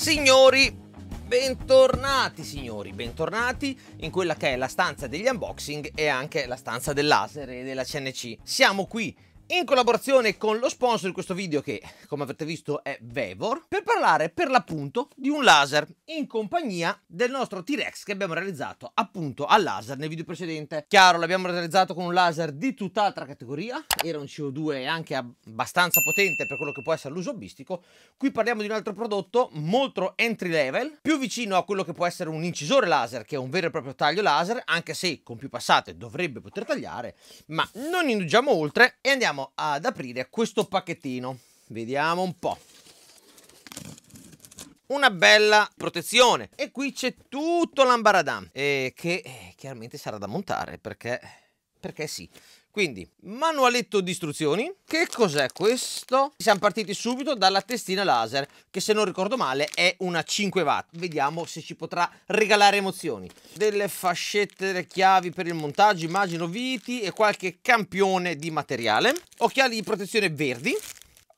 Signori, bentornati signori, bentornati in quella che è la stanza degli unboxing e anche la stanza del laser e della CNC. Siamo qui in collaborazione con lo sponsor di questo video che come avete visto è Vevor per parlare per l'appunto di un laser in compagnia del nostro T-Rex che abbiamo realizzato appunto al laser nel video precedente. Chiaro l'abbiamo realizzato con un laser di tutt'altra categoria, era un CO2 anche abbastanza potente per quello che può essere l'uso bistico Qui parliamo di un altro prodotto molto entry level, più vicino a quello che può essere un incisore laser che è un vero e proprio taglio laser anche se con più passate dovrebbe poter tagliare ma non indugiamo oltre e andiamo andiamo ad aprire questo pacchettino. Vediamo un po' una bella protezione. E qui c'è tutto l'ambaradam, E che eh, chiaramente sarà da montare perché, perché sì. Quindi, manualetto di istruzioni. Che cos'è questo? Siamo partiti subito dalla testina laser, che se non ricordo male è una 5 watt. Vediamo se ci potrà regalare emozioni. Delle fascette, delle chiavi per il montaggio, immagino viti e qualche campione di materiale. Occhiali di protezione verdi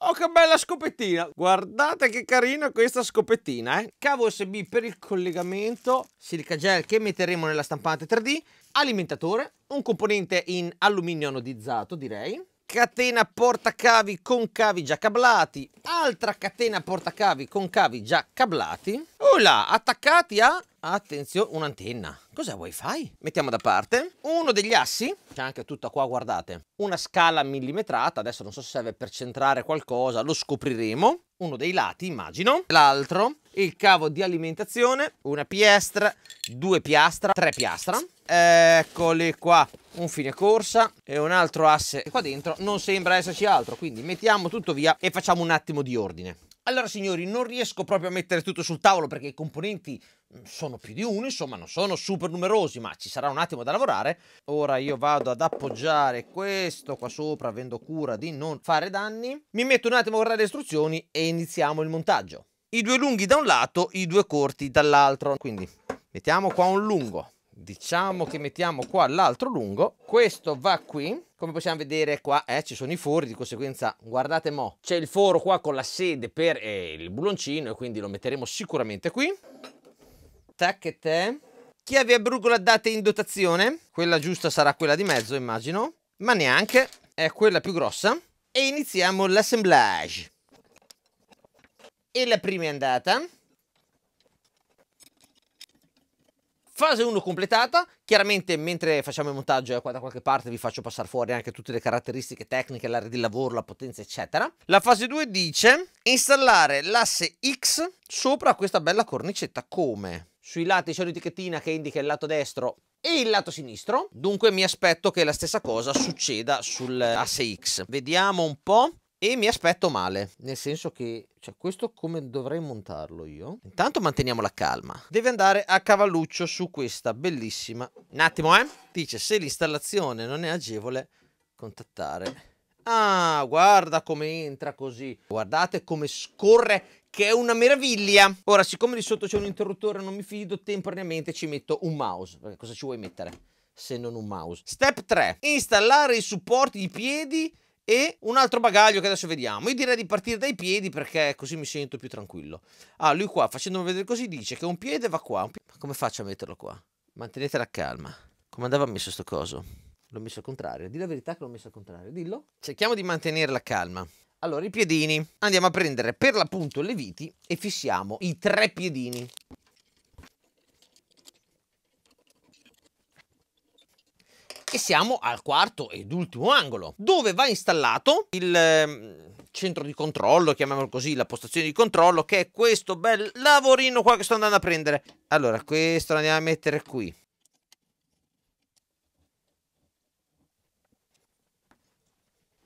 Oh, che bella scopettina! Guardate che carina questa scopettina, eh! Cavo USB per il collegamento, silica gel che metteremo nella stampante 3D, alimentatore, un componente in alluminio anodizzato, direi, catena portacavi con cavi già cablati, altra catena portacavi con cavi già cablati, nulla, attaccati a... Attenzione, un'antenna. Cos'è wifi? Mettiamo da parte. Uno degli assi, c'è anche tutta qua, guardate. Una scala millimetrata, adesso non so se serve per centrare qualcosa, lo scopriremo. Uno dei lati, immagino. L'altro, il cavo di alimentazione, una piastra. due piastra, tre piastra. Eccole qua, un fine corsa e un altro asse. E qua dentro non sembra esserci altro, quindi mettiamo tutto via e facciamo un attimo di ordine. Allora signori, non riesco proprio a mettere tutto sul tavolo perché i componenti mm, sono più di uno, insomma non sono super numerosi, ma ci sarà un attimo da lavorare. Ora io vado ad appoggiare questo qua sopra, avendo cura di non fare danni. Mi metto un attimo a guardare le istruzioni e iniziamo il montaggio. I due lunghi da un lato, i due corti dall'altro. Quindi mettiamo qua un lungo, diciamo che mettiamo qua l'altro lungo, questo va qui come possiamo vedere qua eh, ci sono i fori di conseguenza guardate mo c'è il foro qua con la sede per eh, il buloncino e quindi lo metteremo sicuramente qui tac e te chiave a brugola date in dotazione quella giusta sarà quella di mezzo immagino ma neanche è quella più grossa e iniziamo l'assemblage e la prima è andata fase 1 completata Chiaramente mentre facciamo il montaggio eh, qua da qualche parte vi faccio passare fuori anche tutte le caratteristiche tecniche, l'area di lavoro, la potenza eccetera. La fase 2 dice installare l'asse X sopra questa bella cornicetta come? Sui lati c'è un'etichettina che indica il lato destro e il lato sinistro. Dunque mi aspetto che la stessa cosa succeda sull'asse eh, X. Vediamo un po' e mi aspetto male, nel senso che cioè, questo come dovrei montarlo io? Intanto manteniamo la calma. Deve andare a cavalluccio su questa bellissima. Un attimo, eh? Dice se l'installazione non è agevole, contattare. Ah, guarda come entra così. Guardate come scorre che è una meraviglia. Ora, siccome di sotto c'è un interruttore, non mi fido, temporaneamente ci metto un mouse. cosa ci vuoi mettere se non un mouse? Step 3. Installare i supporti di piedi e un altro bagaglio che adesso vediamo. Io direi di partire dai piedi perché così mi sento più tranquillo. Ah, lui qua, facendomi vedere così, dice che un piede va qua. Piede... Ma come faccio a metterlo qua? Mantenete la calma. Come andava messo sto coso? L'ho messo al contrario. Di la verità che l'ho messo al contrario. Dillo. Cerchiamo di mantenere la calma. Allora, i piedini. Andiamo a prendere per l'appunto le viti e fissiamo i tre piedini. siamo al quarto ed ultimo angolo, dove va installato il ehm, centro di controllo, chiamiamolo così, la postazione di controllo, che è questo bel lavorino qua che sto andando a prendere. Allora, questo lo andiamo a mettere qui.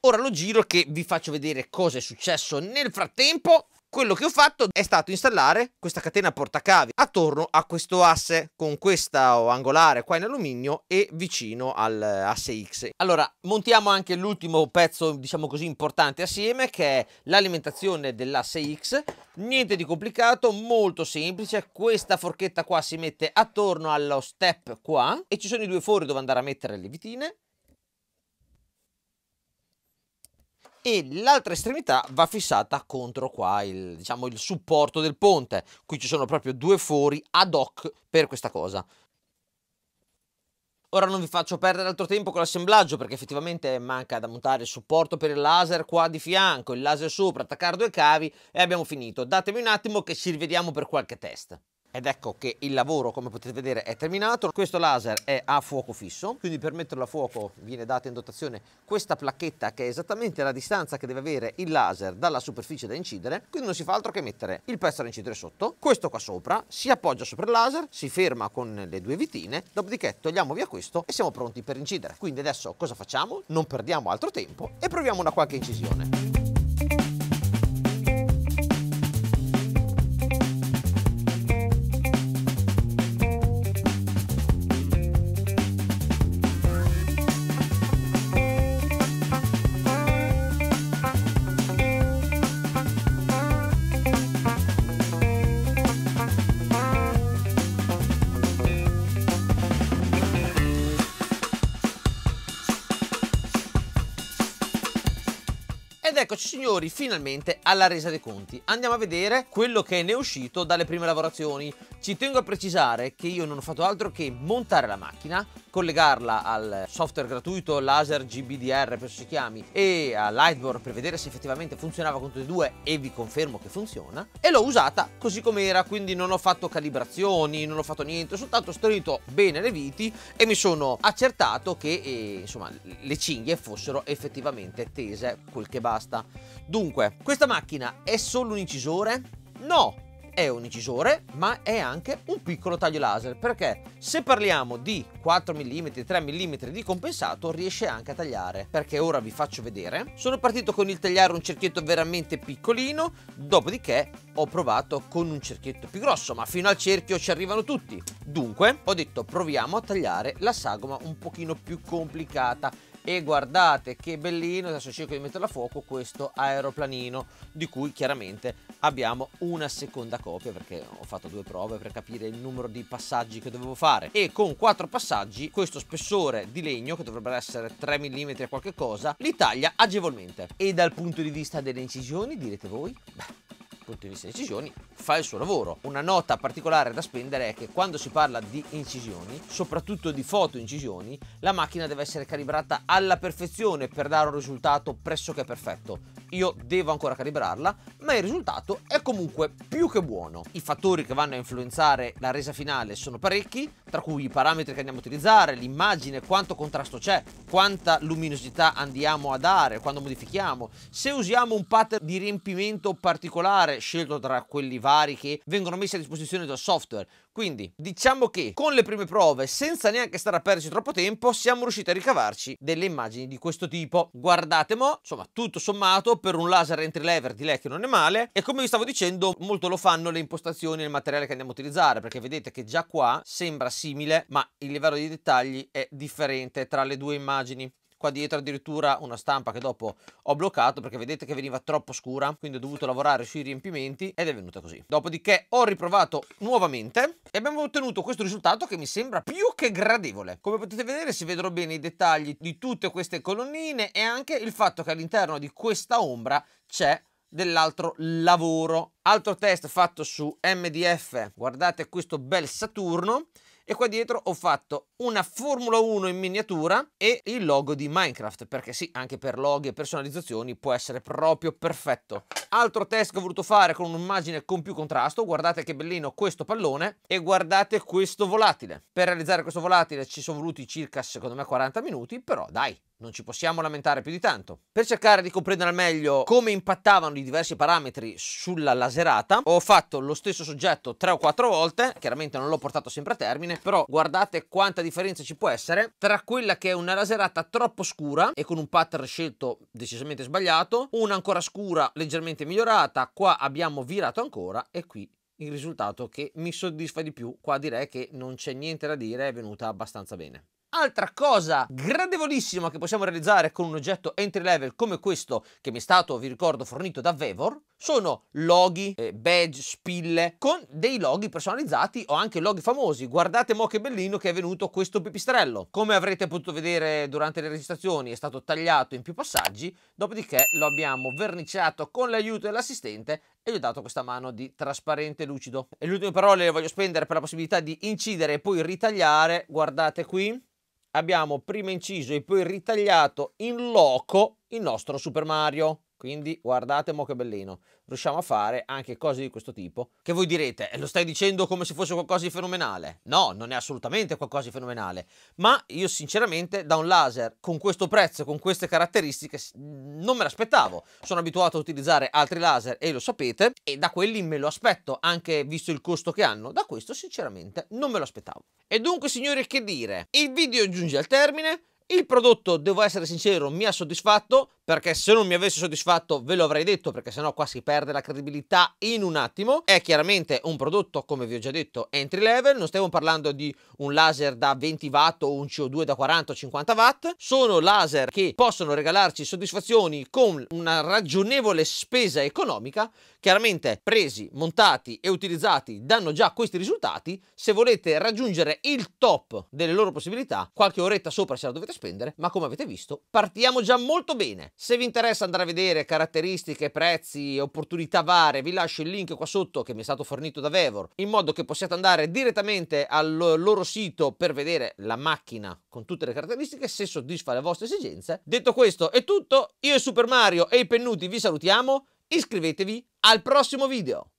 Ora lo giro che vi faccio vedere cosa è successo nel frattempo quello che ho fatto è stato installare questa catena portacavi attorno a questo asse con questa angolare qua in alluminio e vicino all'asse eh, X. Allora montiamo anche l'ultimo pezzo diciamo così importante assieme che è l'alimentazione dell'asse X. Niente di complicato, molto semplice. Questa forchetta qua si mette attorno allo step qua e ci sono i due fori dove andare a mettere le vitine e l'altra estremità va fissata contro qua il, diciamo, il supporto del ponte. Qui ci sono proprio due fori ad hoc per questa cosa. Ora non vi faccio perdere altro tempo con l'assemblaggio perché effettivamente manca da montare il supporto per il laser qua di fianco, il laser sopra, attaccare due cavi e abbiamo finito. Datemi un attimo che ci rivediamo per qualche test. Ed ecco che il lavoro, come potete vedere, è terminato. Questo laser è a fuoco fisso, quindi per metterlo a fuoco viene data in dotazione questa placchetta che è esattamente la distanza che deve avere il laser dalla superficie da incidere. Quindi non si fa altro che mettere il pezzo da incidere sotto, questo qua sopra, si appoggia sopra il laser, si ferma con le due vitine, dopodiché togliamo via questo e siamo pronti per incidere. Quindi adesso cosa facciamo? Non perdiamo altro tempo e proviamo una qualche incisione. Ed eccoci signori finalmente alla resa dei conti. Andiamo a vedere quello che ne è uscito dalle prime lavorazioni. Ci tengo a precisare che io non ho fatto altro che montare la macchina, collegarla al software gratuito Laser GBDR, penso si chiami, e a Lightboard per vedere se effettivamente funzionava con tutti e due e vi confermo che funziona, e l'ho usata così com'era, quindi non ho fatto calibrazioni, non ho fatto niente, ho soltanto storito bene le viti e mi sono accertato che eh, insomma, le cinghie fossero effettivamente tese, quel che basta. Dunque, questa macchina è solo un incisore? No, è un incisore, ma è anche un piccolo taglio laser, perché se parliamo di 4 mm, 3 mm di compensato, riesce anche a tagliare, perché ora vi faccio vedere. Sono partito con il tagliare un cerchietto veramente piccolino, dopodiché ho provato con un cerchietto più grosso, ma fino al cerchio ci arrivano tutti. Dunque, ho detto proviamo a tagliare la sagoma un pochino più complicata, e guardate che bellino, adesso cerco di metterlo a fuoco, questo aeroplanino di cui chiaramente abbiamo una seconda copia perché ho fatto due prove per capire il numero di passaggi che dovevo fare e con quattro passaggi questo spessore di legno che dovrebbe essere 3 mm a qualche cosa li taglia agevolmente e dal punto di vista delle incisioni direte voi? Beh, punto di vista di incisioni, fa il suo lavoro. Una nota particolare da spendere è che quando si parla di incisioni, soprattutto di foto incisioni, la macchina deve essere calibrata alla perfezione per dare un risultato pressoché perfetto io devo ancora calibrarla, ma il risultato è comunque più che buono. I fattori che vanno a influenzare la resa finale sono parecchi, tra cui i parametri che andiamo a utilizzare, l'immagine, quanto contrasto c'è, quanta luminosità andiamo a dare, quando modifichiamo, se usiamo un pattern di riempimento particolare scelto tra quelli vari che vengono messi a disposizione dal software. Quindi diciamo che con le prime prove, senza neanche stare a perderci troppo tempo, siamo riusciti a ricavarci delle immagini di questo tipo. Guardate mo, insomma tutto sommato per un laser entry lever di lei che non è male e come vi stavo dicendo molto lo fanno le impostazioni e il materiale che andiamo a utilizzare perché vedete che già qua sembra simile ma il livello di dettagli è differente tra le due immagini qua dietro addirittura una stampa che dopo ho bloccato perché vedete che veniva troppo scura quindi ho dovuto lavorare sui riempimenti ed è venuta così dopodiché ho riprovato nuovamente e abbiamo ottenuto questo risultato che mi sembra più che gradevole come potete vedere si vedono bene i dettagli di tutte queste colonnine e anche il fatto che all'interno di questa ombra c'è dell'altro lavoro altro test fatto su MDF guardate questo bel Saturno e qua dietro ho fatto una Formula 1 in miniatura e il logo di Minecraft, perché sì, anche per loghi e personalizzazioni può essere proprio perfetto. Altro test che ho voluto fare con un'immagine con più contrasto, guardate che bellino questo pallone e guardate questo volatile. Per realizzare questo volatile ci sono voluti circa, secondo me, 40 minuti, però dai, non ci possiamo lamentare più di tanto. Per cercare di comprendere al meglio come impattavano i diversi parametri sulla laserata, ho fatto lo stesso soggetto tre o quattro volte, chiaramente non l'ho portato sempre a termine, però guardate quanta differenza ci può essere tra quella che è una laserata troppo scura e con un pattern scelto decisamente sbagliato, una ancora scura leggermente migliorata, qua abbiamo virato ancora e qui il risultato che mi soddisfa di più. Qua direi che non c'è niente da dire, è venuta abbastanza bene. Altra cosa gradevolissima che possiamo realizzare con un oggetto entry level come questo che mi è stato, vi ricordo, fornito da Vevor sono loghi, eh, badge, spille, con dei loghi personalizzati o anche loghi famosi. Guardate mo che bellino che è venuto questo pipistrello. Come avrete potuto vedere durante le registrazioni è stato tagliato in più passaggi, dopodiché lo abbiamo verniciato con l'aiuto dell'assistente e gli ho dato questa mano di trasparente lucido. E le ultime parole le voglio spendere per la possibilità di incidere e poi ritagliare. Guardate qui, abbiamo prima inciso e poi ritagliato in loco il nostro Super Mario. Quindi guardate mo che bellino, riusciamo a fare anche cose di questo tipo. Che voi direte, eh, lo stai dicendo come se fosse qualcosa di fenomenale? No, non è assolutamente qualcosa di fenomenale, ma io sinceramente da un laser con questo prezzo, con queste caratteristiche, non me l'aspettavo. Sono abituato a utilizzare altri laser e lo sapete, e da quelli me lo aspetto, anche visto il costo che hanno, da questo sinceramente non me lo aspettavo. E dunque signori che dire, il video giunge al termine, il prodotto, devo essere sincero, mi ha soddisfatto, perché se non mi avesse soddisfatto ve lo avrei detto perché sennò qua si perde la credibilità in un attimo. È chiaramente un prodotto, come vi ho già detto, entry level, non stiamo parlando di un laser da 20 watt o un CO2 da 40 o 50 watt, sono laser che possono regalarci soddisfazioni con una ragionevole spesa economica, chiaramente presi, montati e utilizzati danno già questi risultati, se volete raggiungere il top delle loro possibilità, qualche oretta sopra se la dovete spendere, ma come avete visto partiamo già molto bene. Se vi interessa andare a vedere caratteristiche, prezzi, e opportunità varie, vi lascio il link qua sotto che mi è stato fornito da Vevor, in modo che possiate andare direttamente al loro sito per vedere la macchina con tutte le caratteristiche, se soddisfa le vostre esigenze. Detto questo è tutto, io e Super Mario e i pennuti vi salutiamo, iscrivetevi al prossimo video!